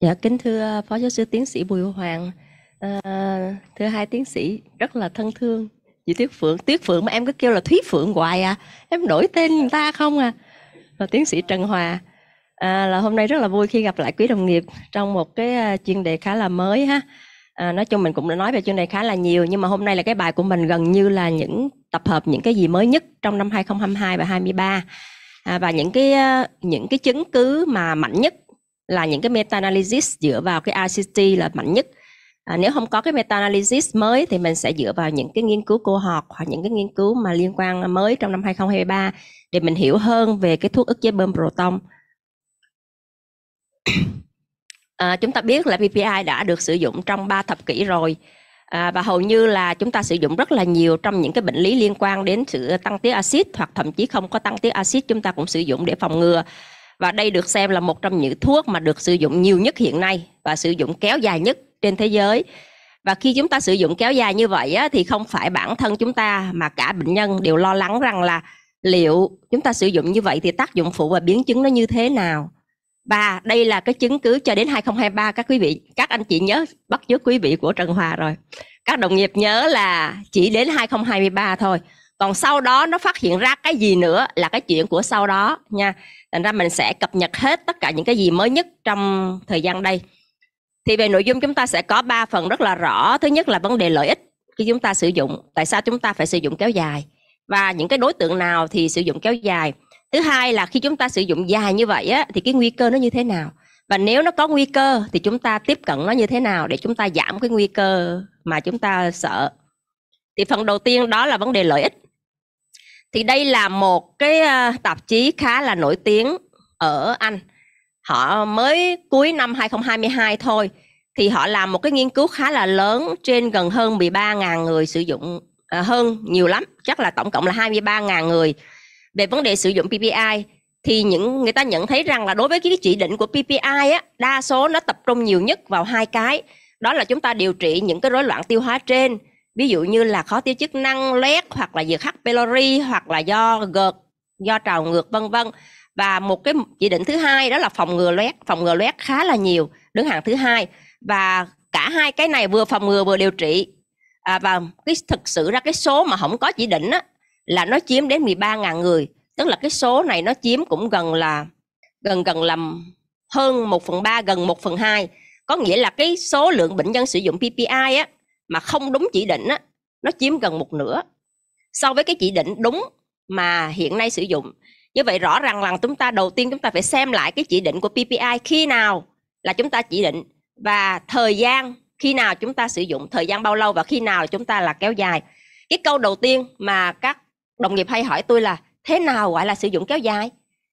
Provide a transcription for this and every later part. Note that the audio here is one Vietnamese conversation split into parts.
Dạ, kính thưa Phó Giáo sư Tiến sĩ Bùi Hoàng, à, thưa hai tiến sĩ rất là thân thương. Chị Tuyết Phượng, Tuyết Phượng mà em cứ kêu là Thúy Phượng hoài à, em đổi tên người ta không à. Và tiến sĩ Trần Hòa, à, là hôm nay rất là vui khi gặp lại quý đồng nghiệp trong một cái à, chuyên đề khá là mới ha. À, nói chung mình cũng đã nói về chuyên đề khá là nhiều nhưng mà hôm nay là cái bài của mình gần như là những tập hợp những cái gì mới nhất trong năm 2022 và 2023 à, và những cái à, những cái chứng cứ mà mạnh nhất là những cái meta analysis dựa vào cái ICT là mạnh nhất à, nếu không có cái meta analysis mới thì mình sẽ dựa vào những cái nghiên cứu cô học hoặc những cái nghiên cứu mà liên quan mới trong năm 2023 để mình hiểu hơn về cái thuốc ức chế bơm proton à, chúng ta biết là PPI đã được sử dụng trong 3 thập kỷ rồi à, và hầu như là chúng ta sử dụng rất là nhiều trong những cái bệnh lý liên quan đến sự tăng tiết axit hoặc thậm chí không có tăng tiết axit chúng ta cũng sử dụng để phòng ngừa và đây được xem là một trong những thuốc mà được sử dụng nhiều nhất hiện nay và sử dụng kéo dài nhất trên thế giới. Và khi chúng ta sử dụng kéo dài như vậy á, thì không phải bản thân chúng ta mà cả bệnh nhân đều lo lắng rằng là liệu chúng ta sử dụng như vậy thì tác dụng phụ và biến chứng nó như thế nào. Và đây là cái chứng cứ cho đến 2023 các quý vị, các anh chị nhớ bắt chước quý vị của Trần Hòa rồi. Các đồng nghiệp nhớ là chỉ đến 2023 thôi. Còn sau đó nó phát hiện ra cái gì nữa là cái chuyện của sau đó nha thành ra mình sẽ cập nhật hết tất cả những cái gì mới nhất trong thời gian đây thì về nội dung chúng ta sẽ có 3 phần rất là rõ thứ nhất là vấn đề lợi ích khi chúng ta sử dụng tại sao chúng ta phải sử dụng kéo dài và những cái đối tượng nào thì sử dụng kéo dài thứ hai là khi chúng ta sử dụng dài như vậy á, thì cái nguy cơ nó như thế nào và nếu nó có nguy cơ thì chúng ta tiếp cận nó như thế nào để chúng ta giảm cái nguy cơ mà chúng ta sợ thì phần đầu tiên đó là vấn đề lợi ích thì đây là một cái ờ, tạp chí khá là nổi tiếng ở Anh họ mới cuối năm 2022 thôi thì họ làm một cái nghiên cứu khá là lớn trên gần hơn 13.000 người sử dụng à, hơn nhiều lắm chắc là tổng cộng là 23.000 người về vấn đề sử dụng PPI thì những người ta nhận thấy rằng là đối với cái chỉ định của PPI á đa số nó tập trung nhiều nhất vào hai cái đó là chúng ta điều trị những cái rối loạn tiêu hóa trên ví dụ như là khó tiêu chức năng loét hoặc là diệt hắc pylori hoặc là do gợt do trào ngược vân vân và một cái chỉ định thứ hai đó là phòng ngừa loét phòng ngừa loét khá là nhiều đứng hàng thứ hai và cả hai cái này vừa phòng ngừa vừa điều trị à, và cái thực sự ra cái số mà không có chỉ định á, là nó chiếm đến 13.000 người tức là cái số này nó chiếm cũng gần là gần gần là hơn 1 phần 3 gần 1 phần 2 có nghĩa là cái số lượng bệnh nhân sử dụng PPI á mà không đúng chỉ định á, nó chiếm gần một nửa so với cái chỉ định đúng mà hiện nay sử dụng. Như vậy rõ ràng là chúng ta đầu tiên chúng ta phải xem lại cái chỉ định của PPI khi nào là chúng ta chỉ định và thời gian khi nào chúng ta sử dụng, thời gian bao lâu và khi nào là chúng ta là kéo dài. Cái câu đầu tiên mà các đồng nghiệp hay hỏi tôi là thế nào gọi là sử dụng kéo dài?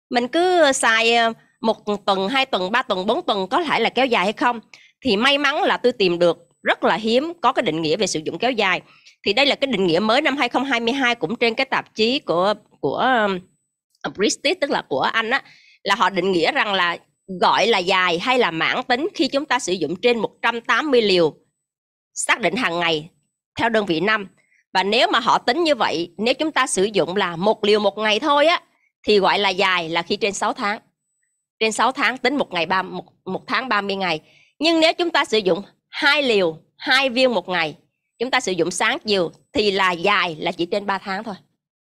Mình cứ xài ờ, một tuần, hai tuần, ba tuần, bốn tuần có thể là kéo dài hay không? Thì may mắn là tôi tìm được rất là hiếm có cái định nghĩa về sử dụng kéo dài thì đây là cái định nghĩa mới năm 2022 cũng trên cái tạp chí của của um, British tức là của Anh á là họ định nghĩa rằng là gọi là dài hay là mãn tính khi chúng ta sử dụng trên 180 liều xác định hàng ngày theo đơn vị năm và nếu mà họ tính như vậy nếu chúng ta sử dụng là một liều một ngày thôi á thì gọi là dài là khi trên 6 tháng trên 6 tháng tính một ngày ba một, một tháng 30 ngày nhưng nếu chúng ta sử dụng hai liều hai viên một ngày chúng ta sử dụng sáng chiều thì là dài là chỉ trên 3 tháng thôi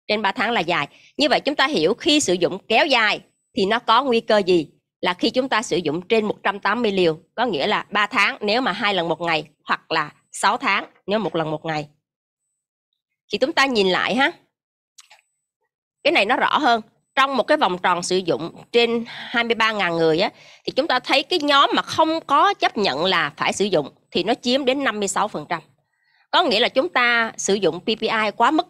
trên 3 tháng là dài như vậy chúng ta hiểu khi sử dụng kéo dài thì nó có nguy cơ gì là khi chúng ta sử dụng trên 180 liều có nghĩa là 3 tháng nếu mà hai lần một ngày hoặc là 6 tháng nếu một lần một ngày thì chúng ta nhìn lại ha cái này nó rõ hơn trong một cái vòng tròn sử dụng trên 23.000 người á, thì chúng ta thấy cái nhóm mà không có chấp nhận là phải sử dụng thì nó chiếm đến 56%. Có nghĩa là chúng ta sử dụng PPI quá mức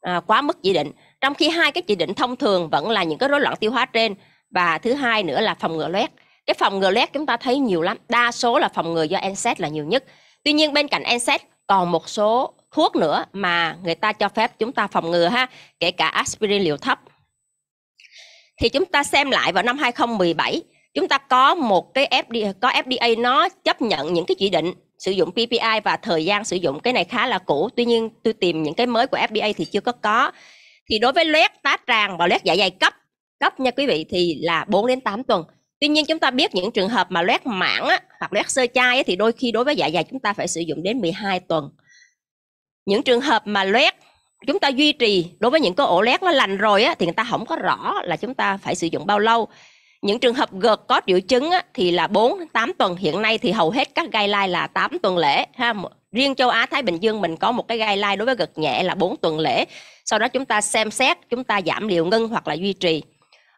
à, quá mức chỉ định, trong khi hai cái chỉ định thông thường vẫn là những cái rối loạn tiêu hóa trên và thứ hai nữa là phòng ngừa loét. Cái phòng ngừa loét chúng ta thấy nhiều lắm, đa số là phòng ngừa do NSAID là nhiều nhất. Tuy nhiên bên cạnh NSAID còn một số thuốc nữa mà người ta cho phép chúng ta phòng ngừa ha, kể cả aspirin liều thấp thì chúng ta xem lại vào năm 2017 chúng ta có một cái FDA có FDA nó chấp nhận những cái chỉ định sử dụng PPI và thời gian sử dụng cái này khá là cũ tuy nhiên tôi tìm những cái mới của FDA thì chưa có có thì đối với loét tá tràng và loét dạ dày cấp cấp nha quý vị thì là 4 đến 8 tuần tuy nhiên chúng ta biết những trường hợp mà loét mảng á, hoặc loét sơ chai á, thì đôi khi đối với dạ dày chúng ta phải sử dụng đến 12 tuần những trường hợp mà loét chúng ta duy trì đối với những cái ổ lét nó lành rồi á, thì người ta không có rõ là chúng ta phải sử dụng bao lâu những trường hợp gợt có triệu chứng á, thì là 4 8 tuần hiện nay thì hầu hết các gai lai là 8 tuần lễ ha riêng châu Á Thái Bình Dương mình có một cái gai lai đối với gợt nhẹ là 4 tuần lễ sau đó chúng ta xem xét chúng ta giảm liều ngưng hoặc là duy trì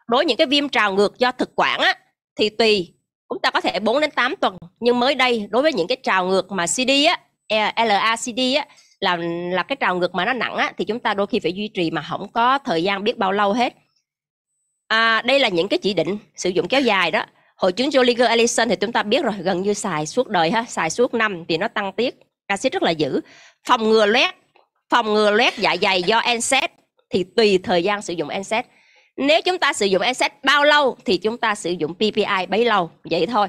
đối với những cái viêm trào ngược do thực quản á, thì tùy chúng ta có thể 4 đến 8 tuần nhưng mới đây đối với những cái trào ngược mà CD á, e, LACD á, là là cái trào ngược mà nó nặng á, thì chúng ta đôi khi phải duy trì mà không có thời gian biết bao lâu hết à, đây là những cái chỉ định sử dụng kéo dài đó hội chứng Joliger Ellison thì chúng ta biết rồi gần như xài suốt đời ha xài suốt năm thì nó tăng tiết axit rất là dữ phòng ngừa loét phòng ngừa loét dạ dày do NSAID thì tùy thời gian sử dụng NSAID nếu chúng ta sử dụng NSAID bao lâu thì chúng ta sử dụng PPI bấy lâu vậy thôi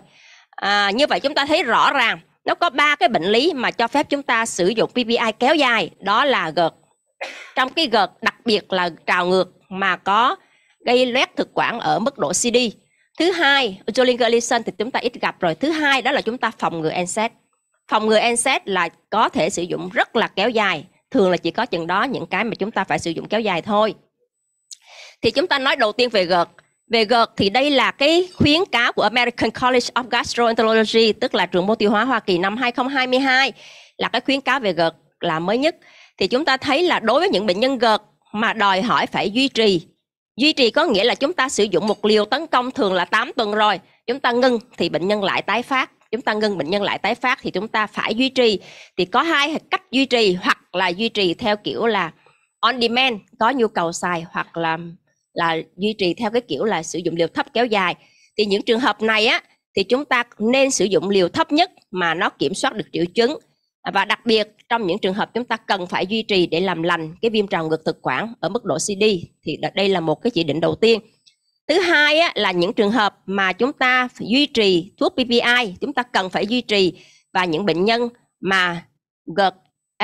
à, như vậy chúng ta thấy rõ ràng nó có ba cái bệnh lý mà cho phép chúng ta sử dụng PPI kéo dài đó là gợt trong cái gợt đặc biệt là trào ngược mà có gây loét thực quản ở mức độ CD thứ hai Jolinger lesion thì chúng ta ít gặp rồi thứ hai đó là chúng ta phòng ngừa NSAID phòng ngừa NSAID là có thể sử dụng rất là kéo dài thường là chỉ có chừng đó những cái mà chúng ta phải sử dụng kéo dài thôi thì chúng ta nói đầu tiên về gợt về gợt thì đây là cái khuyến cáo của American College of Gastroenterology, tức là trường môn tiêu hóa Hoa Kỳ năm 2022 là cái khuyến cáo về gợt là mới nhất. Thì chúng ta thấy là đối với những bệnh nhân gợt mà đòi hỏi phải duy trì. Duy trì có nghĩa là chúng ta sử dụng một liều tấn công thường là 8 tuần rồi, chúng ta ngưng thì bệnh nhân lại tái phát. Chúng ta ngưng bệnh nhân lại tái phát thì chúng ta phải duy trì. Thì có hai cách duy trì hoặc là duy trì theo kiểu là on demand, có nhu cầu xài hoặc là là duy trì theo cái kiểu là sử dụng liều thấp kéo dài thì những trường hợp này á thì chúng ta nên sử dụng liều thấp nhất mà nó kiểm soát được triệu chứng và đặc biệt trong những trường hợp chúng ta cần phải duy trì để làm lành cái viêm trào ngược thực quản ở mức độ CD thì đây là một cái chỉ định đầu tiên thứ hai á, là những trường hợp mà chúng ta duy trì thuốc PPI chúng ta cần phải duy trì và những bệnh nhân mà gợt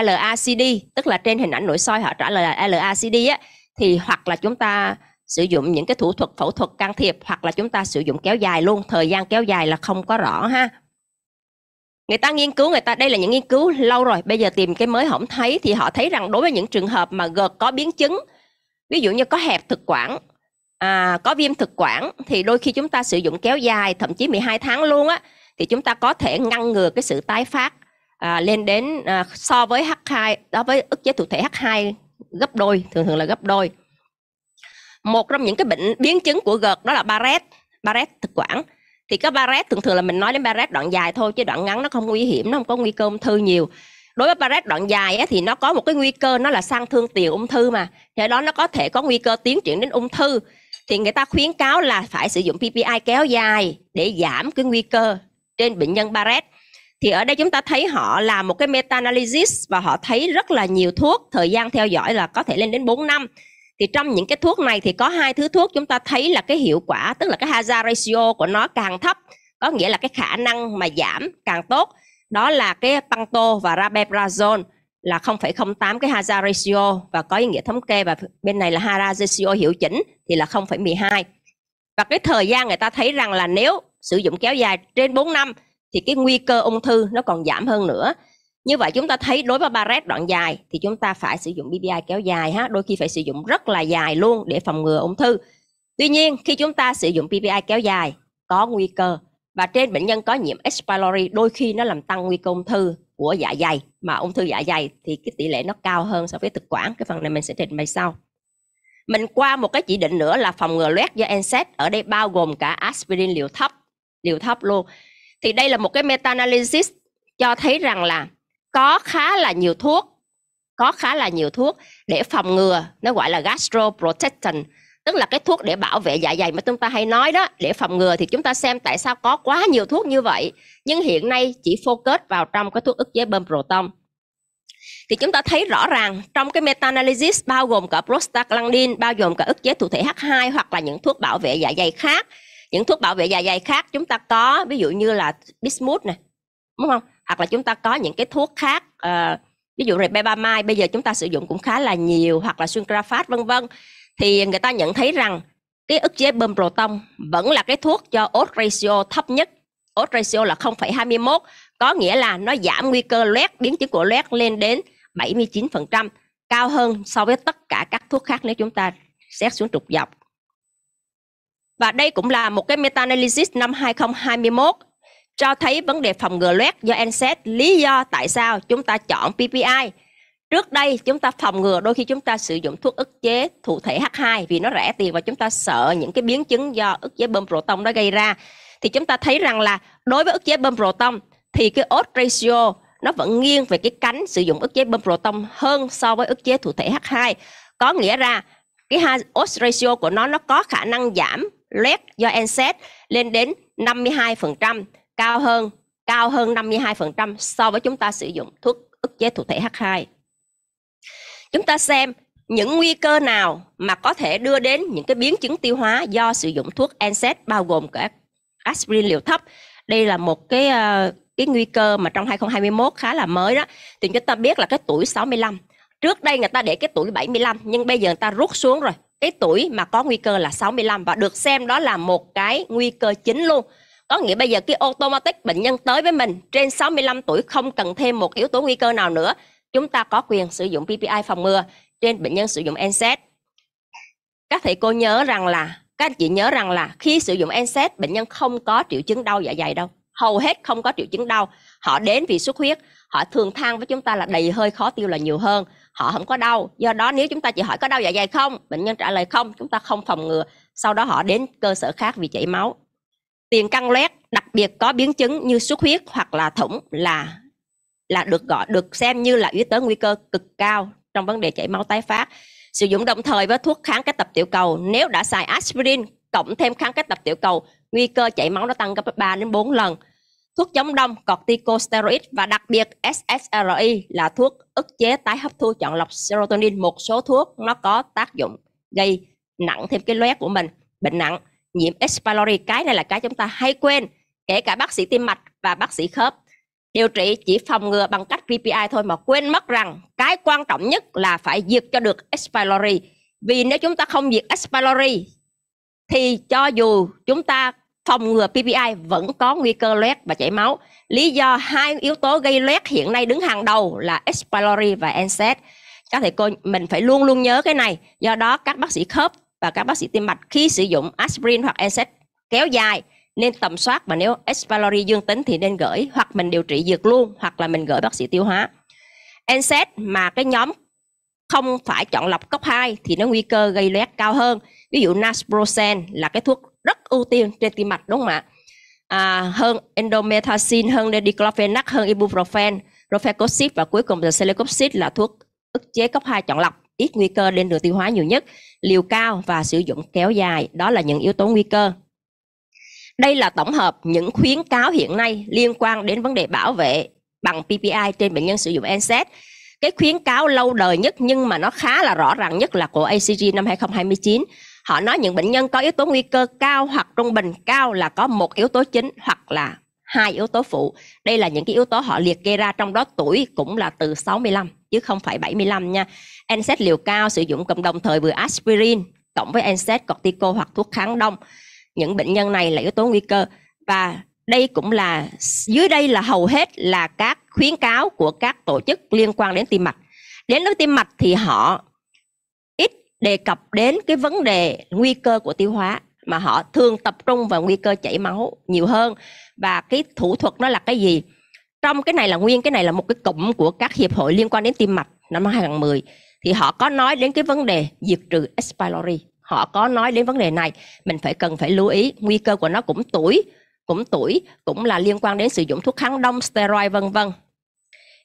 LACD tức là trên hình ảnh nội soi họ trả lời là LACD á, thì hoặc là chúng ta sử dụng những cái thủ thuật phẫu thuật can thiệp hoặc là chúng ta sử dụng kéo dài luôn thời gian kéo dài là không có rõ ha người ta nghiên cứu người ta đây là những nghiên cứu lâu rồi bây giờ tìm cái mới không thấy thì họ thấy rằng đối với những trường hợp mà gợt có biến chứng ví dụ như có hẹp thực quản à, có viêm thực quản thì đôi khi chúng ta sử dụng kéo dài thậm chí 12 tháng luôn á thì chúng ta có thể ngăn ngừa cái sự tái phát à, lên đến à, so với H2 đó với ức chế thụ thể H2 gấp đôi thường thường là gấp đôi một trong những cái bệnh biến chứng của gợt đó là Barrett Barrett thực quản thì cái Barrett thường thường là mình nói đến Barrett đoạn dài thôi chứ đoạn ngắn nó không nguy hiểm nó không có nguy cơ ung thư nhiều đối với Barrett đoạn dài ấy, thì nó có một cái nguy cơ nó là sang thương tiền ung thư mà thế đó nó có thể có nguy cơ tiến triển đến ung thư thì người ta khuyến cáo là phải sử dụng PPI kéo dài để giảm cái nguy cơ trên bệnh nhân Barrett thì ở đây chúng ta thấy họ làm một cái meta analysis và họ thấy rất là nhiều thuốc thời gian theo dõi là có thể lên đến 4 năm thì trong những cái thuốc này thì có hai thứ thuốc chúng ta thấy là cái hiệu quả tức là cái hazard ratio của nó càng thấp có nghĩa là cái khả năng mà giảm càng tốt đó là cái panto và rabeprazole là 0,08 cái hazard ratio và có ý nghĩa thống kê và bên này là hazard ratio hiệu chỉnh thì là 0,12 và cái thời gian người ta thấy rằng là nếu sử dụng kéo dài trên 4 năm thì cái nguy cơ ung thư nó còn giảm hơn nữa như vậy chúng ta thấy đối với Barrett đoạn dài thì chúng ta phải sử dụng BBI kéo dài ha, đôi khi phải sử dụng rất là dài luôn để phòng ngừa ung thư. Tuy nhiên khi chúng ta sử dụng BBI kéo dài có nguy cơ và trên bệnh nhân có nhiễm H. pylori đôi khi nó làm tăng nguy cơ ung thư của dạ dày mà ung thư dạ dày thì cái tỷ lệ nó cao hơn so với thực quản cái phần này mình sẽ trình bày sau mình qua một cái chỉ định nữa là phòng ngừa loét do NSAID ở đây bao gồm cả aspirin liều thấp liều thấp luôn thì đây là một cái meta analysis cho thấy rằng là có khá là nhiều thuốc có khá là nhiều thuốc để phòng ngừa nó gọi là gastroprotection tức là cái thuốc để bảo vệ dạ dày mà chúng ta hay nói đó để phòng ngừa thì chúng ta xem tại sao có quá nhiều thuốc như vậy nhưng hiện nay chỉ focus vào trong cái thuốc ức chế bơm proton thì chúng ta thấy rõ ràng trong cái meta-analysis bao gồm cả prostaglandin bao gồm cả ức chế thụ thể H2 hoặc là những thuốc bảo vệ dạ dày khác những thuốc bảo vệ dạ dày khác chúng ta có ví dụ như là bismuth này đúng không hoặc là chúng ta có những cái thuốc khác uh, ví dụ ribepamide bây giờ chúng ta sử dụng cũng khá là nhiều hoặc là sungrafat vân vân thì người ta nhận thấy rằng cái ức chế bơm proton vẫn là cái thuốc cho odds ratio thấp nhất odds ratio là 0,21 có nghĩa là nó giảm nguy cơ loét biến chứng của loét lên đến 79% cao hơn so với tất cả các thuốc khác nếu chúng ta xét xuống trục dọc. Và đây cũng là một cái meta analysis năm 2021 cho thấy vấn đề phòng ngừa loét do NSAID, lý do tại sao chúng ta chọn PPI. Trước đây chúng ta phòng ngừa đôi khi chúng ta sử dụng thuốc ức chế thụ thể H2 vì nó rẻ tiền và chúng ta sợ những cái biến chứng do ức chế bơm proton đó gây ra. Thì chúng ta thấy rằng là đối với ức chế bơm proton thì cái odds ratio nó vẫn nghiêng về cái cánh sử dụng ức chế bơm proton hơn so với ức chế thụ thể H2. Có nghĩa ra cái odds ratio của nó nó có khả năng giảm loét do NSAID lên đến 52% cao hơn cao hơn 52% so với chúng ta sử dụng thuốc ức chế thụ thể H2. Chúng ta xem những nguy cơ nào mà có thể đưa đến những cái biến chứng tiêu hóa do sử dụng thuốc NSAID bao gồm cả aspirin liều thấp. Đây là một cái ờ, cái nguy cơ mà trong 2021 khá là mới đó. Thì chúng ta biết là cái tuổi 65. Trước đây người ta để cái tuổi 75 nhưng bây giờ người ta rút xuống rồi. Cái tuổi mà có nguy cơ là 65 và được xem đó là một cái nguy cơ chính luôn có nghĩa bây giờ cái automatic bệnh nhân tới với mình trên 65 tuổi không cần thêm một yếu tố nguy cơ nào nữa. Chúng ta có quyền sử dụng PPI phòng ngừa trên bệnh nhân sử dụng NSAID. Các thầy cô nhớ rằng là các anh chị nhớ rằng là khi sử dụng NSAID bệnh nhân không có triệu chứng đau dạ dày đâu. Hầu hết không có triệu chứng đau. Họ đến vì xuất huyết, họ thường than với chúng ta là đầy hơi khó tiêu là nhiều hơn. Họ không có đau. Do đó nếu chúng ta chỉ hỏi có đau dạ dày không, bệnh nhân trả lời không, chúng ta không phòng ngừa. Sau đó họ đến cơ sở khác vì chảy máu tiền căng loét đặc biệt có biến chứng như xuất huyết hoặc là thủng là là được gọi được xem như là yếu tố nguy cơ cực cao trong vấn đề chảy máu tái phát sử dụng đồng thời với thuốc kháng kết tập tiểu cầu nếu đã xài aspirin cộng thêm kháng kết tập tiểu cầu nguy cơ chảy máu nó tăng gấp 3 đến 4 lần thuốc chống đông corticosteroid và đặc biệt SSRI là thuốc ức chế tái hấp thu chọn lọc serotonin một số thuốc nó có tác dụng gây nặng thêm cái loét của mình bệnh nặng nhiễm H. cái này là cái chúng ta hay quên kể cả bác sĩ tim mạch và bác sĩ khớp điều trị chỉ phòng ngừa bằng cách PPI thôi mà quên mất rằng cái quan trọng nhất là phải diệt cho được H. vì nếu chúng ta không diệt H. thì cho dù chúng ta phòng ngừa PPI vẫn có nguy cơ loét và chảy máu. Lý do hai yếu tố gây loét hiện nay đứng hàng đầu là H. và NSAID. Các thầy cô mình phải luôn luôn nhớ cái này. Do đó các bác sĩ khớp và các bác sĩ tim mạch khi sử dụng aspirin hoặc NSAID kéo dài nên tầm soát và nếu S pylori dương tính thì nên gửi hoặc mình điều trị dược luôn hoặc là mình gửi bác sĩ tiêu hóa. NSAID mà cái nhóm không phải chọn lọc cấp 2 thì nó nguy cơ gây loét cao hơn. Ví dụ naproxen là cái thuốc rất ưu tiên trên tim mạch đúng không ạ? À, hơn endometacin e hơn diclofenac, hơn ibuprofen, rofecoxib và cuối cùng là celecoxib là thuốc ức chế cấp 2 chọn lọc ít nguy cơ lên đường tiêu hóa nhiều nhất, liều cao và sử dụng kéo dài. Đó là những yếu tố nguy cơ. Đây là tổng hợp những khuyến cáo hiện nay liên quan đến vấn đề bảo vệ bằng PPI trên bệnh nhân sử dụng NSAID. Cái khuyến cáo lâu đời nhất nhưng mà nó khá là rõ ràng nhất là của ACG năm 2029. Họ nói những bệnh nhân có yếu tố nguy cơ cao hoặc trung bình cao là có một yếu tố chính hoặc là hai yếu tố phụ. Đây là những cái yếu tố họ liệt kê ra trong đó tuổi cũng là từ 65 chứ không phải 75 nha. NSAID liều cao sử dụng cộng đồng thời vừa aspirin cộng với NSAID cortico hoặc thuốc kháng đông. Những bệnh nhân này là yếu tố nguy cơ và đây cũng là dưới đây là hầu hết là các khuyến cáo của các tổ chức liên quan đến tim mạch. Đến với tim mạch thì họ ít đề cập đến cái vấn đề nguy cơ của tiêu hóa mà họ thường tập trung vào nguy cơ chảy máu nhiều hơn và cái thủ thuật nó là cái gì trong cái này là nguyên cái này là một cái cụm của các hiệp hội liên quan đến tim mạch năm 2010 thì họ có nói đến cái vấn đề diệt trừ S. pylori họ có nói đến vấn đề này mình phải cần phải lưu ý nguy cơ của nó cũng tuổi cũng tuổi cũng là liên quan đến sử dụng thuốc kháng đông steroid vân vân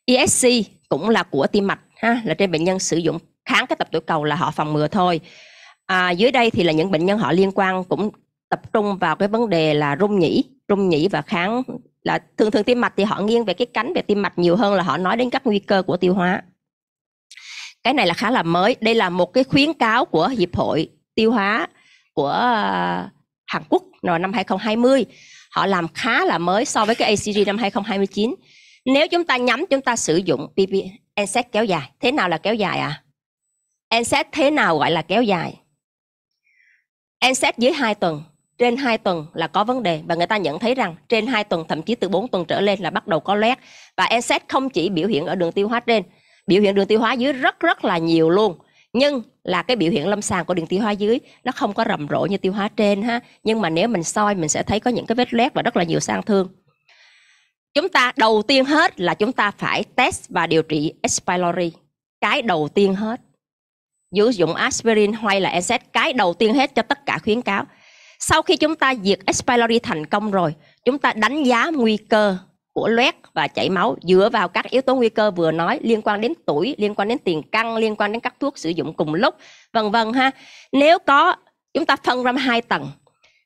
ESC cũng là của tim mạch ha là trên bệnh nhân sử dụng kháng cái tập tiểu cầu là họ phòng ngừa thôi à, dưới đây thì là những bệnh nhân họ liên quan cũng tập trung vào cái vấn đề là rung nhĩ rung nhĩ và kháng là thường thường tim mạch thì họ nghiêng về cái cánh về tim mạch nhiều hơn là họ nói đến các nguy cơ của tiêu hóa cái này là khá là mới đây là một cái khuyến cáo của hiệp hội tiêu hóa của ờ, Hàn Quốc vào năm 2020 họ làm khá là mới so với cái ACG năm 2029 nếu chúng ta nhắm chúng ta sử dụng PP NSAID kéo dài thế nào là kéo dài à NSAID thế nào gọi là kéo dài NSAID dưới 2 tuần trên 2 tuần là có vấn đề và người ta nhận thấy rằng trên 2 tuần thậm chí từ 4 tuần trở lên là bắt đầu có loét và NSAID không chỉ biểu hiện ở đường tiêu hóa trên biểu hiện đường tiêu hóa dưới rất rất là nhiều luôn nhưng là cái biểu hiện lâm sàng của đường tiêu hóa dưới nó không có rầm rộ như tiêu hóa trên ha nhưng mà nếu mình soi mình sẽ thấy có những cái vết loét và rất là nhiều sang thương chúng ta đầu tiên hết là chúng ta phải test và điều trị S. pylori cái đầu tiên hết sử dụng aspirin hay là NSAID e cái đầu tiên hết cho tất cả khuyến cáo sau khi chúng ta diệt S. pylori thành công rồi chúng ta đánh giá nguy cơ của loét và chảy máu dựa vào các yếu tố nguy cơ vừa nói liên quan đến tuổi, liên quan đến tiền căn, liên quan đến các thuốc sử dụng cùng lúc, vân vân ha. Nếu có chúng ta phân ra hai tầng.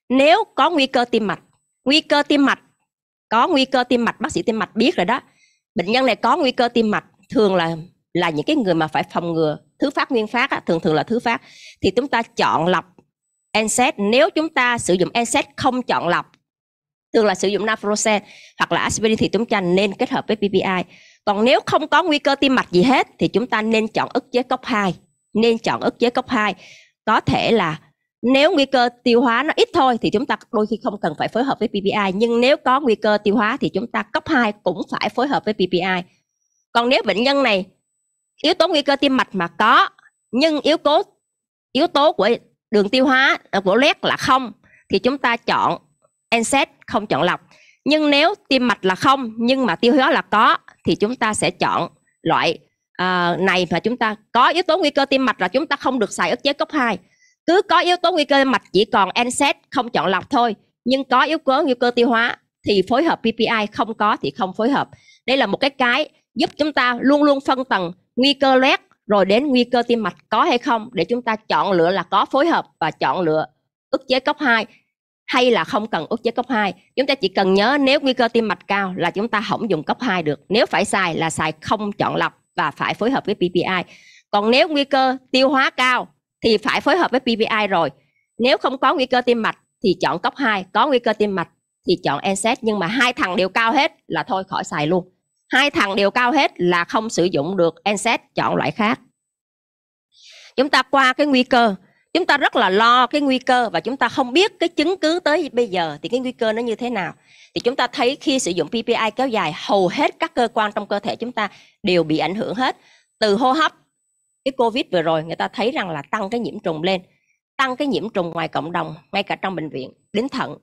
Nếu có nguy cơ tim mạch, nguy cơ tim mạch có nguy cơ tim mạch, bác sĩ tim mạch biết rồi đó. Bệnh nhân này có nguy cơ tim mạch thường là là những cái người mà phải phòng ngừa thứ phát nguyên phát á, thường thường là thứ phát thì chúng ta chọn lọc NSAID nếu chúng ta sử dụng NSAID không chọn lọc thường là sử dụng naproxen hoặc là aspirin thì chúng ta nên kết hợp với PPI. Còn nếu không có nguy cơ tim mạch gì hết thì chúng ta nên chọn ức chế cốc 2, nên chọn ức chế cốc 2. Có thể là nếu nguy cơ tiêu hóa nó ít thôi thì chúng ta đôi khi không cần phải phối hợp với PPI nhưng nếu có nguy cơ tiêu hóa thì chúng ta cấp 2 cũng phải phối hợp với PPI. Còn nếu bệnh nhân này yếu tố nguy cơ tim mạch mà có nhưng yếu tố yếu tố của đường tiêu hóa của loét là không thì chúng ta chọn NSAID không chọn lọc. Nhưng nếu tim mạch là không nhưng mà tiêu hóa là có thì chúng ta sẽ chọn loại uh, này và chúng ta có yếu tố nguy cơ tim mạch là chúng ta không được xài ức chế cấp 2. Cứ có yếu tố nguy cơ tim mạch chỉ còn NSAID không chọn lọc thôi, nhưng có yếu tố nguy cơ tiêu hóa thì phối hợp PPI, không có thì không phối hợp. Đây là một cái cái giúp chúng ta luôn luôn phân tầng nguy cơ loét rồi đến nguy cơ tim mạch có hay không để chúng ta chọn lựa là có phối hợp và chọn lựa ức chế cấp 2 hay là không cần ức chế cấp 2 chúng ta chỉ cần nhớ nếu nguy cơ tim mạch cao là chúng ta không dùng cấp 2 được nếu phải xài là xài không chọn lọc và phải phối hợp với PPI còn nếu nguy cơ tiêu hóa cao thì phải phối hợp với PPI rồi nếu không có nguy cơ tim mạch thì chọn cấp 2 có nguy cơ tim mạch thì chọn NSAID nhưng mà hai thằng đều cao hết là thôi khỏi xài luôn hai thằng đều cao hết là không sử dụng được NSAID chọn loại khác chúng ta qua cái nguy cơ chúng ta rất là lo cái nguy cơ và chúng ta không biết cái chứng cứ tới bây giờ thì cái nguy cơ nó như thế nào thì chúng ta thấy khi sử dụng PPI kéo dài hầu hết các cơ quan trong cơ thể chúng ta đều bị ảnh hưởng hết từ hô hấp cái covid vừa rồi người ta thấy rằng là tăng cái nhiễm trùng lên tăng cái nhiễm trùng ngoài cộng đồng ngay cả trong bệnh viện đến thận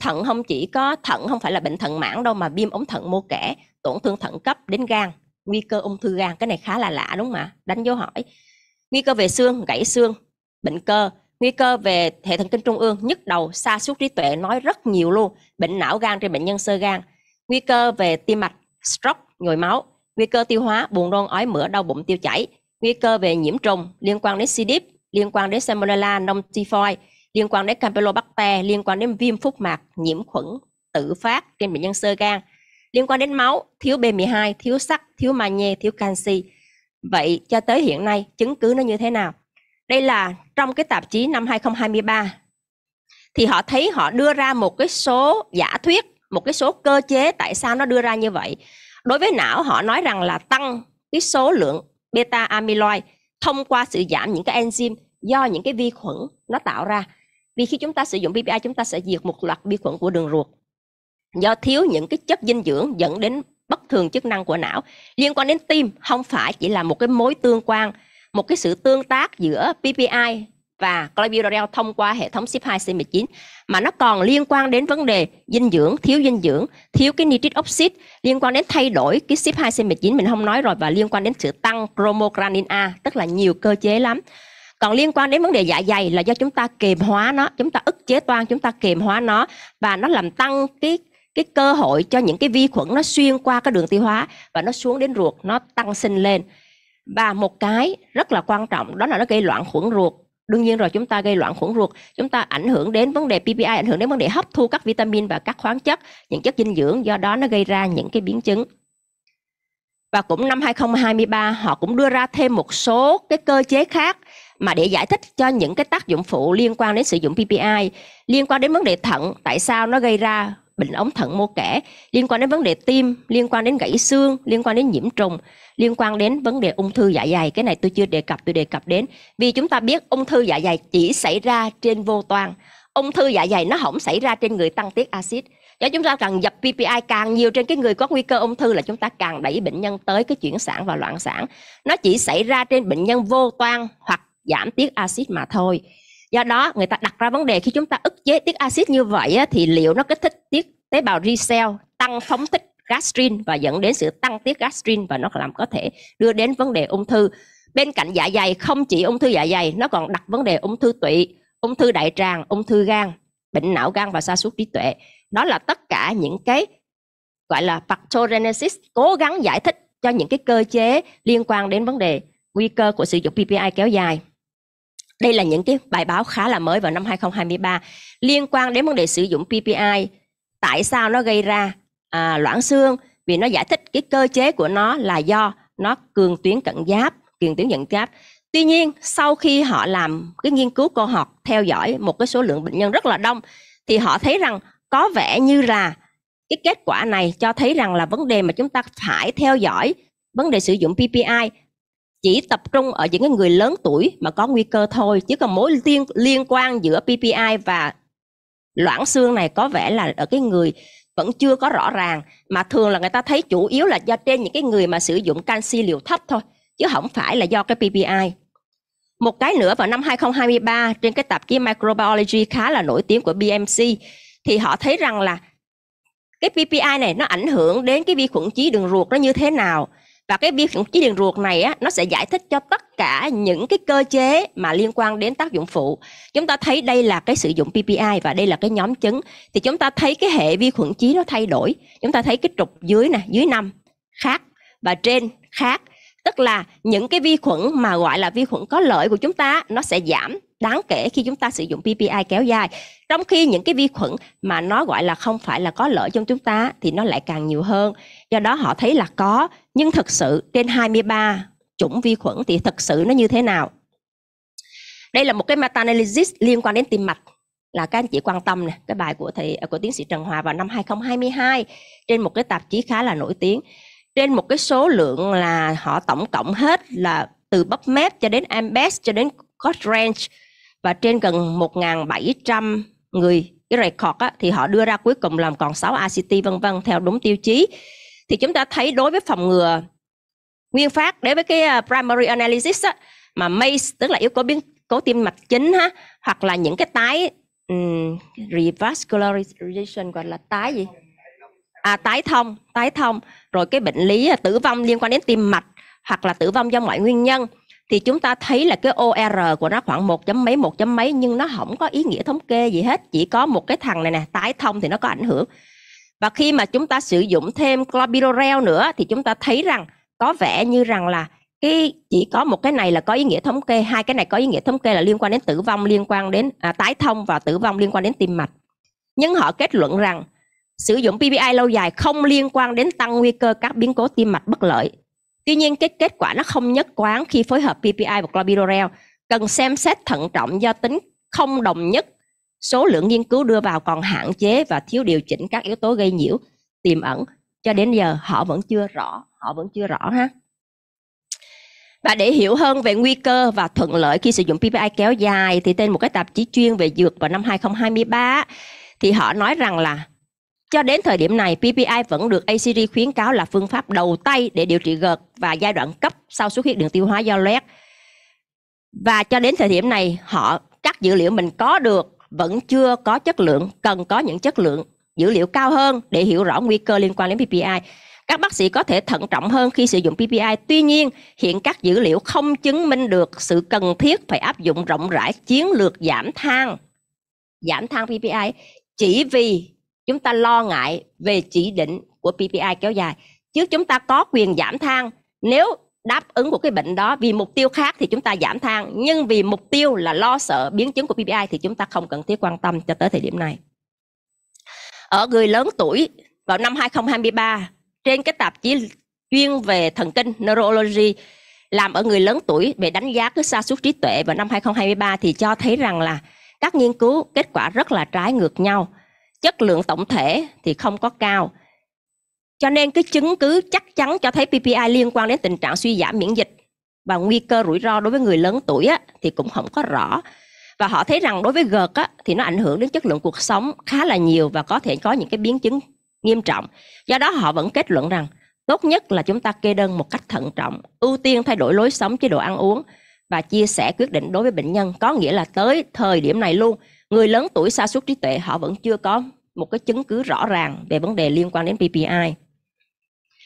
thận không chỉ có thận không phải là bệnh thận mãn đâu mà viêm ống thận mô kẽ tổn thương thận cấp đến gan nguy cơ ung thư gan cái này khá là lạ đúng không ạ đánh dấu hỏi nguy cơ về xương gãy xương bệnh cơ nguy cơ về hệ thần kinh trung ương nhức đầu sa sút trí tuệ nói rất nhiều luôn bệnh não gan trên bệnh nhân sơ gan nguy cơ về tim mạch stroke nhồi máu nguy cơ tiêu hóa buồn nôn ói mửa đau bụng tiêu chảy nguy cơ về nhiễm trùng liên quan đến C. diff liên quan đến salmonella non typhoid liên quan đến campylobacter liên quan đến viêm phúc mạc nhiễm khuẩn tự phát trên bệnh nhân sơ gan liên quan đến máu thiếu B12 thiếu sắt thiếu magie thiếu canxi vậy cho tới hiện nay chứng cứ nó như thế nào đây là trong cái tạp chí năm 2023 thì họ thấy họ đưa ra một cái số giả thuyết một cái số cơ chế tại sao nó đưa ra như vậy đối với não họ nói rằng là tăng cái số lượng beta amyloid thông qua sự giảm những cái enzyme do những cái vi khuẩn nó tạo ra vì khi chúng ta sử dụng PPI chúng ta sẽ diệt một loạt vi khuẩn của đường ruột do thiếu những cái chất dinh dưỡng dẫn đến bất thường chức năng của não liên quan đến tim không phải chỉ là một cái mối tương quan một cái sự tương tác giữa PPI và Clopidogrel thông qua hệ thống CYP2C19 mà nó còn liên quan đến vấn đề dinh dưỡng, thiếu dinh dưỡng, thiếu cái nitric oxide, liên quan đến thay đổi cái CYP2C19 mình không nói rồi và liên quan đến sự tăng chromogranin A, tức là nhiều cơ chế lắm. Còn liên quan đến vấn đề dạ dày là do chúng ta kiềm hóa nó, chúng ta ức chế toan, chúng ta kiềm hóa nó và nó làm tăng cái cái cơ hội cho những cái vi khuẩn nó xuyên qua cái đường tiêu hóa và nó xuống đến ruột, nó tăng sinh lên và một cái rất là quan trọng đó là nó gây loạn khuẩn ruột đương nhiên rồi chúng ta gây loạn khuẩn ruột chúng ta ảnh hưởng đến vấn đề PPI ảnh hưởng đến vấn đề hấp thu các vitamin và các khoáng chất những chất dinh dưỡng do đó nó gây ra những cái biến chứng và cũng năm 2023 họ cũng đưa ra thêm một số cái cơ chế khác mà để giải thích cho những cái tác dụng phụ liên quan đến sử dụng PPI liên quan đến vấn đề thận tại sao nó gây ra bệnh ống thận mô kẽ liên quan đến vấn đề tim liên quan đến gãy xương liên quan đến nhiễm trùng liên quan đến vấn đề ung thư dạ dày cái này tôi chưa đề cập tôi đề cập đến vì chúng ta biết ung thư dạ dày chỉ xảy ra trên vô toan ung thư dạ dày nó không xảy ra trên người tăng tiết axit do chúng ta càng dập PPI càng nhiều trên cái người có nguy cơ ung thư là chúng ta càng đẩy bệnh nhân tới cái chuyển sản và loạn sản nó chỉ xảy ra trên bệnh nhân vô toan hoặc giảm tiết axit mà thôi do đó người ta đặt ra vấn đề khi chúng ta ức chế tiết axit như vậy á, thì liệu nó kích thích tiết tế bào G cell tăng phóng thích gastrin và dẫn đến sự tăng tiết gastrin và nó làm có thể đưa đến vấn đề ung thư bên cạnh dạ dày không chỉ ung thư dạ dày nó còn đặt vấn đề ung thư tụy ung thư đại tràng ung thư gan bệnh não gan và sa sút trí tuệ đó là tất cả những cái gọi là pathogenesis cố gắng giải thích cho những cái cơ chế liên quan đến vấn đề nguy cơ của sử dụng PPI kéo dài đây là những cái bài báo khá là mới vào năm 2023 liên quan đến vấn đề sử dụng PPI tại sao nó gây ra à, loãng xương vì nó giải thích cái cơ chế của nó là do nó cường tuyến cận giáp cường tuyến cận giáp tuy nhiên sau khi họ làm cái nghiên cứu cơ học theo dõi một cái số lượng bệnh nhân rất là đông thì họ thấy rằng có vẻ như là cái kết quả này cho thấy rằng là vấn đề mà chúng ta phải theo dõi vấn đề sử dụng PPI chỉ tập trung ở những cái người lớn tuổi mà có nguy cơ thôi chứ còn mối liên liên quan giữa PPI và loãng xương này có vẻ là ở cái người vẫn chưa có rõ ràng mà thường là người ta thấy chủ yếu là do trên những cái người mà sử dụng canxi liều thấp thôi chứ không phải là do cái PPI. Một cái nữa vào năm 2023 trên cái tạp chí Microbiology khá là nổi tiếng của BMC thì họ thấy rằng là cái PPI này nó ảnh hưởng đến cái vi khuẩn chí đường ruột nó như thế nào và cái vi khuẩn chí đường ruột này á, nó sẽ giải thích cho tất cả những cái cơ chế mà liên quan đến tác dụng phụ chúng ta thấy đây là cái sử dụng PPI và đây là cái nhóm chứng thì chúng ta thấy cái hệ vi khuẩn chí nó thay đổi chúng ta thấy cái trục dưới nè dưới năm khác và trên khác tức là những cái vi khuẩn mà gọi là vi khuẩn có lợi của chúng ta nó sẽ giảm đáng kể khi chúng ta sử dụng PPI kéo dài. Trong khi những cái vi khuẩn mà nó gọi là không phải là có lợi cho chúng ta thì nó lại càng nhiều hơn. Do đó họ thấy là có, nhưng thực sự trên 23 chủng vi khuẩn thì thực sự nó như thế nào? Đây là một cái meta-analysis liên quan đến tim mạch là các anh chị quan tâm này, cái bài của thầy à, của tiến sĩ Trần Hòa vào năm 2022 trên một cái tạp chí khá là nổi tiếng. Trên một cái số lượng là họ tổng cộng hết là từ PubMed cho đến Ambest cho đến Cochrane và trên gần 1.700 người cái record á, thì họ đưa ra cuối cùng làm còn 6 ACT vân vân theo đúng tiêu chí thì chúng ta thấy đối với phòng ngừa nguyên phát đối với cái à, primary analysis á, mà MACE tức là yếu tố biến cố tim mạch chính ha hoặc là những cái tái um, revascularization gọi là tái gì à tái thông tái thông rồi cái bệnh lý à, tử vong liên quan đến tim mạch hoặc là tử vong do mọi nguyên nhân thì chúng ta thấy là cái OR của nó khoảng một chấm mấy một chấm mấy nhưng nó không có ý nghĩa thống kê gì hết chỉ có một cái thằng này nè tái thông thì nó có ảnh hưởng và khi mà chúng ta sử dụng thêm clopidogrel nữa thì chúng ta thấy rằng có vẻ như rằng là cái chỉ có một cái này là có ý nghĩa thống kê hai cái này có ý nghĩa thống kê là liên quan đến tử vong liên quan đến à, tái thông và tử vong liên quan đến tim mạch nhưng họ kết luận rằng sử dụng PPI lâu dài không liên quan đến tăng nguy cơ các biến cố tim mạch bất lợi Tuy nhiên, cái kết quả nó không nhất quán khi phối hợp PPI và clopidogrel. Cần xem xét thận trọng do tính không đồng nhất, số lượng nghiên cứu đưa vào còn hạn chế và thiếu điều chỉnh các yếu tố gây nhiễu, tiềm ẩn. Cho đến giờ họ vẫn chưa rõ, họ vẫn chưa rõ ha. Và để hiểu hơn về nguy cơ và thuận lợi khi sử dụng PPI kéo dài thì tên một cái tạp chí chuyên về dược vào năm 2023 thì họ nói rằng là cho đến thời điểm này, PPI vẫn được ACG khuyến cáo là phương pháp đầu tay để điều trị gợt và giai đoạn cấp sau xuất huyết đường tiêu hóa do loét. Và cho đến thời điểm này, họ các dữ liệu mình có được vẫn chưa có chất lượng, cần có những chất lượng dữ liệu cao hơn để hiểu rõ nguy cơ liên quan đến PPI. Các bác sĩ có thể thận trọng hơn khi sử dụng PPI. Tuy nhiên, hiện các dữ liệu không chứng minh được sự cần thiết phải áp dụng rộng rãi chiến lược giảm thang, giảm thang PPI chỉ vì chúng ta lo ngại về chỉ định của PPI kéo dài chứ chúng ta có quyền giảm thang nếu đáp ứng của cái bệnh đó vì mục tiêu khác thì chúng ta giảm thang nhưng vì mục tiêu là lo sợ biến chứng của PPI thì chúng ta không cần thiết quan tâm cho tới thời điểm này ở người lớn tuổi vào năm 2023 trên cái tạp chí chuyên về thần kinh neurology làm ở người lớn tuổi về đánh giá cái sa sút trí tuệ vào năm 2023 thì cho thấy rằng là các nghiên cứu kết quả rất là trái ngược nhau chất lượng tổng thể thì không có cao. Cho nên cái chứng cứ chắc chắn cho thấy PPI liên quan đến tình trạng suy giảm miễn dịch và nguy cơ rủi ro đối với người lớn tuổi á, thì cũng không có rõ. Và họ thấy rằng đối với gợt e á, thì nó ảnh hưởng đến chất lượng cuộc sống khá là nhiều và có thể có những cái biến chứng nghiêm trọng. Do đó họ vẫn kết luận rằng tốt nhất là chúng ta kê đơn một cách thận trọng, ưu tiên thay đổi lối sống, chế độ ăn uống và chia sẻ quyết định đối với bệnh nhân. Có nghĩa là tới thời điểm này luôn người lớn tuổi xa suốt trí tuệ họ vẫn chưa có một cái chứng cứ rõ ràng về vấn đề liên quan đến PPI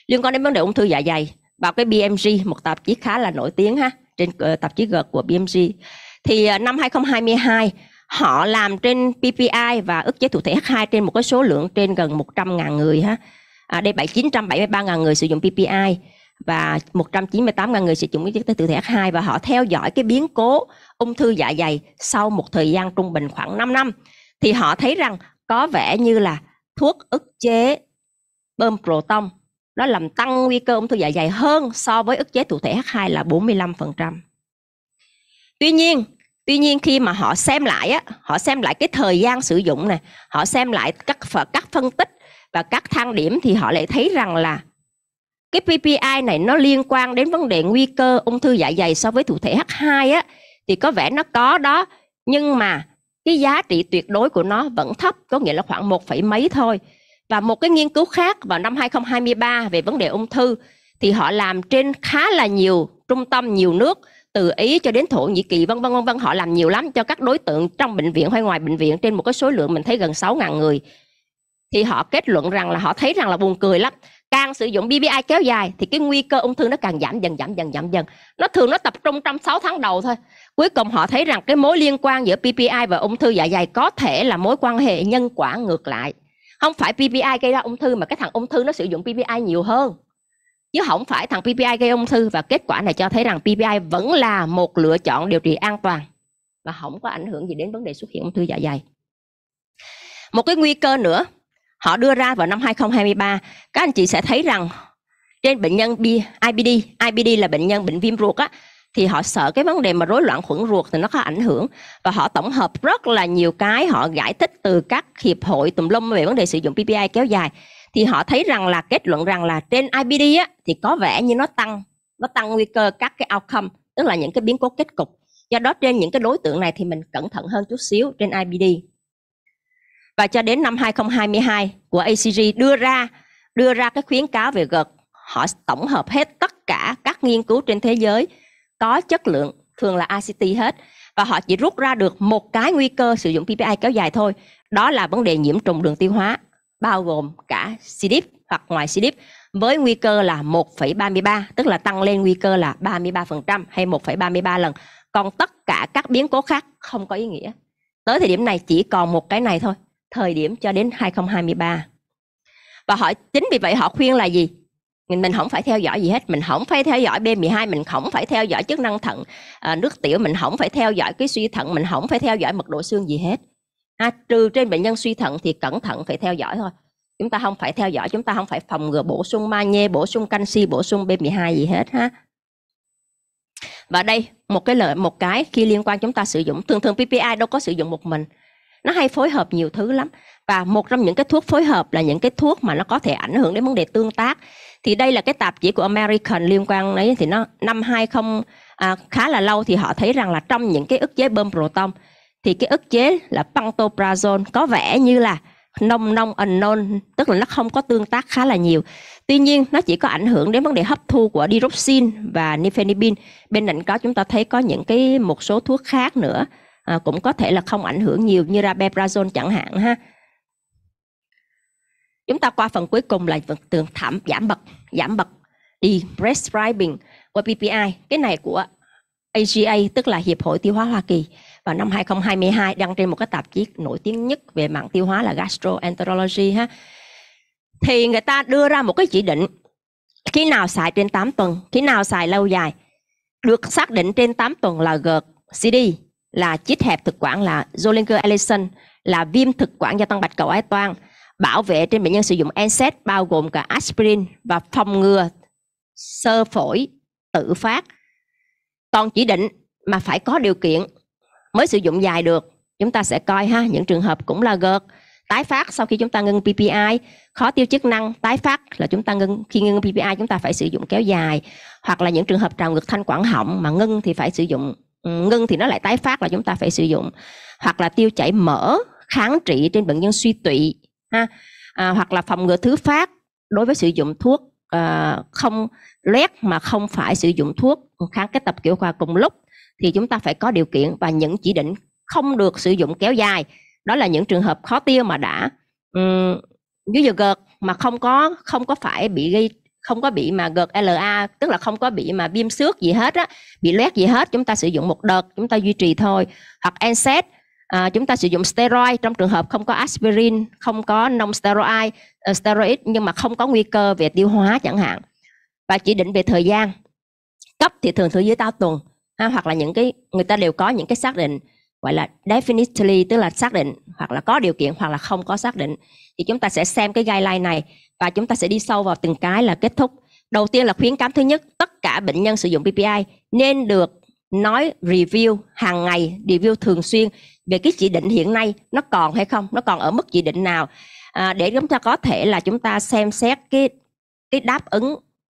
liên quan đến vấn đề ung thư dạ dày vào cái BMG một tạp chí khá là nổi tiếng ha trên ờ, tạp chí G của BMG thì ờ, năm 2022 họ làm trên PPI và ức chế thụ thể H2 trên một cái số lượng trên gần 100.000 người ha à, đây 7 973.000 người sử dụng PPI và 198 ngàn người sẽ chủng biến tới tự thể H2 và họ theo dõi cái biến cố ung thư dạ dày sau một thời gian trung bình khoảng 5 năm thì họ thấy rằng có vẻ như là thuốc ức chế bơm proton nó làm tăng nguy cơ ung thư dạ dày hơn so với ức chế thụ thể H2 là 45%. Tuy nhiên, tuy nhiên khi mà họ xem lại á, họ xem lại cái thời gian sử dụng này, họ xem lại các các phân tích và các thang điểm thì họ lại thấy rằng là cái PPI này nó liên quan đến vấn đề nguy cơ ung thư dạ dày so với thụ thể H2 á thì có vẻ nó có đó nhưng mà cái giá trị tuyệt đối của nó vẫn thấp có nghĩa là khoảng một phẩy mấy thôi và một cái nghiên cứu khác vào năm 2023 về vấn đề ung thư thì họ làm trên khá là nhiều trung tâm nhiều nước từ Ý cho đến Thổ Nhĩ Kỳ vân vân vân vân họ làm nhiều lắm cho các đối tượng trong bệnh viện hay ngoài bệnh viện trên một cái số lượng mình thấy gần 6.000 người thì họ kết luận rằng là họ thấy rằng là buồn cười lắm càng sử dụng BPI kéo dài thì cái nguy cơ ung thư nó càng giảm dần giảm dần giảm dần nó thường nó tập trung trong 6 tháng đầu thôi cuối cùng họ thấy rằng cái mối liên quan giữa PPI và ung thư dạ dày có thể là mối quan hệ nhân quả ngược lại không phải PPI gây ra ung thư mà cái thằng ung thư nó sử dụng PPI nhiều hơn chứ không phải thằng PPI gây ung thư và kết quả này cho thấy rằng PPI vẫn là một lựa chọn điều trị an toàn và không có ảnh hưởng gì đến vấn đề xuất hiện ung thư dạ dày một cái nguy cơ nữa họ đưa ra vào năm 2023 các anh chị sẽ thấy rằng trên bệnh nhân IBD IBD là bệnh nhân bệnh viêm ruột á thì họ sợ cái vấn đề mà rối loạn khuẩn ruột thì nó có ảnh hưởng và họ tổng hợp rất là nhiều cái họ giải thích từ các hiệp hội tùm lum về vấn đề sử dụng PPI kéo dài thì họ thấy rằng là kết luận rằng là trên IBD á, thì có vẻ như nó tăng nó tăng nguy cơ các cái outcome tức là những cái biến cố kết cục do đó trên những cái đối tượng này thì mình cẩn thận hơn chút xíu trên IBD và cho đến năm 2022 của ACG đưa ra đưa ra cái khuyến cáo về gật họ tổng hợp hết tất cả các nghiên cứu trên thế giới có chất lượng thường là ACT hết và họ chỉ rút ra được một cái nguy cơ sử dụng PPI kéo dài thôi đó là vấn đề nhiễm trùng đường tiêu hóa bao gồm cả CDIP hoặc ngoài CDIP với nguy cơ là 1,33 tức là tăng lên nguy cơ là 33% hay 1,33 lần còn tất cả các biến cố khác không có ý nghĩa tới thời điểm này chỉ còn một cái này thôi thời điểm cho đến 2023. Và họ chính vì vậy họ khuyên là gì? Mình, không phải theo dõi gì hết, mình không phải theo dõi B12, mình không phải theo dõi chức năng thận, à, nước tiểu, mình không phải theo dõi cái suy thận, mình không phải theo dõi mật độ xương gì hết. À, trừ trên bệnh nhân suy thận thì cẩn thận phải theo dõi thôi. Chúng ta không phải theo dõi, chúng ta không phải phòng ngừa bổ sung magie, bổ sung canxi, bổ sung B12 gì hết ha. Và đây một cái lợi một cái khi liên quan chúng ta sử dụng thường thường PPI đâu có sử dụng một mình nó hay phối hợp nhiều thứ lắm và một trong những cái thuốc phối hợp là những cái thuốc mà nó có thể ảnh hưởng đến vấn đề tương tác thì đây là cái tạp chí của American liên quan đấy thì nó năm 20 à, khá là lâu thì họ thấy rằng là trong những cái ức chế bơm proton thì cái ức chế là pantoprazole có vẻ như là nông nông unknown tức là nó không có tương tác khá là nhiều tuy nhiên nó chỉ có ảnh hưởng đến vấn đề hấp thu của diroxin và nifenibine bên cạnh đó chúng ta thấy có những cái một số thuốc khác nữa à, cũng có thể là không ảnh hưởng nhiều như rabeprazole chẳng hạn ha chúng ta qua phần cuối cùng là phần tường thảm giảm bậc giảm bậc đi prescribing qua PPI cái này của AGA tức là Hiệp hội Tiêu hóa Hoa Kỳ vào năm 2022 đăng trên một cái tạp chí nổi tiếng nhất về mạng tiêu hóa là Gastroenterology ha thì người ta đưa ra một cái chỉ định khi nào xài trên 8 tuần khi nào xài lâu dài được xác định trên 8 tuần là gerd cd là chít hẹp thực quản là Zollinger Ellison là viêm thực quản gia tăng bạch cầu ái toan bảo vệ trên bệnh nhân sử dụng NSAID bao gồm cả aspirin và phòng ngừa sơ phổi tự phát toàn chỉ định mà phải có điều kiện mới sử dụng dài được chúng ta sẽ coi ha những trường hợp cũng là gợt tái phát sau khi chúng ta ngưng PPI khó tiêu chức năng tái phát là chúng ta ngưng khi ngưng PPI chúng ta phải sử dụng kéo dài hoặc là những trường hợp trào ngược thanh quản họng mà ngưng thì phải sử dụng ngưng thì nó lại tái phát là chúng ta phải sử dụng hoặc là tiêu chảy mỡ kháng trị trên bệnh nhân suy tụy ha à, hoặc là phòng ngừa thứ phát đối với sử dụng thuốc à, không lét mà không phải sử dụng thuốc kháng kết tập kiểu khoa cùng lúc thì chúng ta phải có điều kiện và những chỉ định không được sử dụng kéo dài đó là những trường hợp khó tiêu mà đã um, dưới giờ gợt mà không có không có phải bị gây không có bị mà gợt GLA tức là không có bị mà viêm xước gì hết á bị loét gì hết chúng ta sử dụng một đợt chúng ta duy trì thôi hoặc NSAID à, chúng ta sử dụng steroid trong trường hợp không có aspirin không có non steroid ờ, steroid nhưng mà không có nguy cơ về tiêu hóa chẳng hạn và chỉ định về thời gian cấp thì thường thử dưới tao tuần ha, hoặc là những cái người ta đều có những cái xác định gọi là definitely tức là xác định hoặc là có điều kiện hoặc là không có xác định thì chúng ta sẽ xem cái guideline này và chúng ta sẽ đi sâu vào từng cái là kết thúc. Đầu tiên là khuyến cáo thứ nhất, tất cả bệnh nhân sử dụng PPI nên được nói review hàng ngày, review thường xuyên về cái chỉ định hiện nay nó còn hay không, nó còn ở mức chỉ định nào à, để chúng ta có thể là chúng ta xem xét cái cái đáp ứng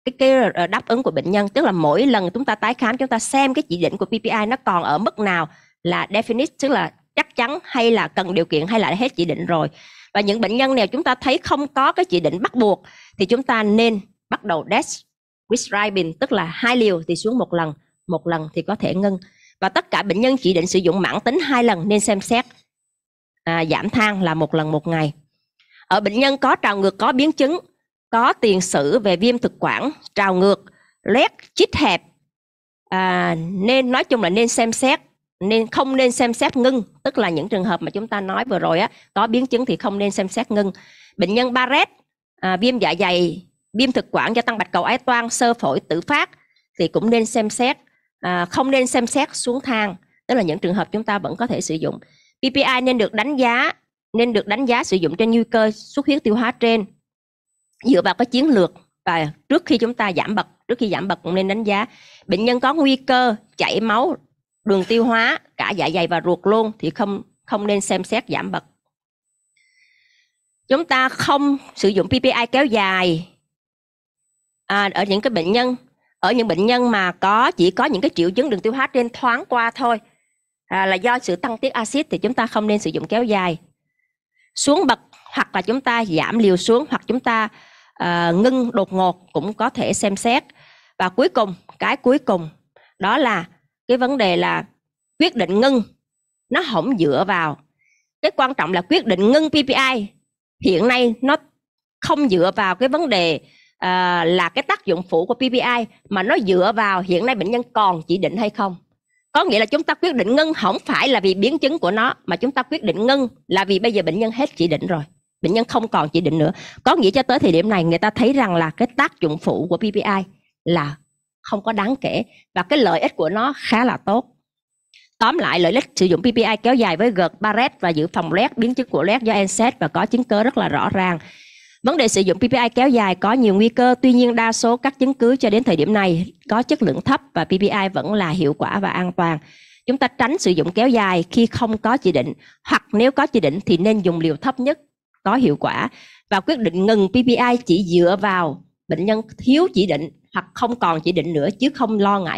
cái cái ờ, đáp ứng của bệnh nhân tức là mỗi lần chúng ta tái khám chúng ta xem cái chỉ định của PPI nó còn ở mức nào là definite tức là chắc chắn hay là cần điều kiện hay là hết chỉ định rồi và những bệnh nhân nào chúng ta thấy không có cái chỉ định bắt buộc thì chúng ta nên bắt đầu dash prescribing tức là hai liều thì xuống một lần một lần thì có thể ngưng và tất cả bệnh nhân chỉ định sử dụng mãn tính hai lần nên xem xét à, giảm thang là một lần một ngày ở bệnh nhân có trào ngược có biến chứng có tiền sử về viêm thực quản trào ngược loét chít hẹp à, nên nói chung là nên xem xét nên không nên xem xét ngưng tức là những trường hợp mà chúng ta nói vừa rồi á có biến chứng thì không nên xem xét ngưng bệnh nhân Barrett à, viêm dạ dày viêm thực quản do tăng bạch cầu ái toan sơ phổi tự phát thì cũng nên xem xét à, không nên xem xét xuống thang tức là những trường hợp chúng ta vẫn có thể sử dụng PPI nên được đánh giá nên được đánh giá sử dụng trên nguy cơ xuất huyết tiêu hóa trên dựa vào cái chiến lược và trước khi chúng ta giảm bậc trước khi giảm bậc cũng nên đánh giá bệnh nhân có nguy cơ chảy máu đường tiêu hóa cả dạ dày và ruột luôn thì không không nên xem xét giảm bậc chúng ta không sử dụng PPI kéo dài à, ở những cái bệnh nhân ở những bệnh nhân mà có chỉ có những cái triệu chứng đường tiêu hóa trên thoáng qua thôi à, là do sự tăng tiết axit thì chúng ta không nên sử dụng kéo dài xuống bậc hoặc là chúng ta giảm liều xuống hoặc chúng ta à, ngưng đột ngột cũng có thể xem xét và cuối cùng cái cuối cùng đó là cái vấn đề là quyết định ngưng nó không dựa vào cái quan trọng là quyết định ngưng PPI hiện nay nó không dựa vào cái vấn đề à, là cái tác dụng phụ của PPI mà nó dựa vào hiện nay bệnh nhân còn chỉ định hay không có nghĩa là chúng ta quyết định ngưng không phải là vì biến chứng của nó mà chúng ta quyết định ngưng là vì bây giờ bệnh nhân hết chỉ định rồi bệnh nhân không còn chỉ định nữa có nghĩa cho tới thời điểm này người ta thấy rằng là cái tác dụng phụ của PPI là không có đáng kể và cái lợi ích của nó khá là tốt. Tóm lại, lợi ích sử dụng PPI kéo dài với gợt Barrett và giữ phòng loét biến chứng của loét do NSAID và có chứng cứ rất là rõ ràng. Vấn đề sử dụng PPI kéo dài có nhiều nguy cơ, tuy nhiên đa số các chứng cứ cho đến thời điểm này có chất lượng thấp và PPI vẫn là hiệu quả và an toàn. Chúng ta tránh sử dụng kéo dài khi không có chỉ định, hoặc nếu có chỉ định thì nên dùng liều thấp nhất có hiệu quả và quyết định ngừng PPI chỉ dựa vào bệnh nhân thiếu chỉ định hoặc không còn chỉ định nữa chứ không lo ngại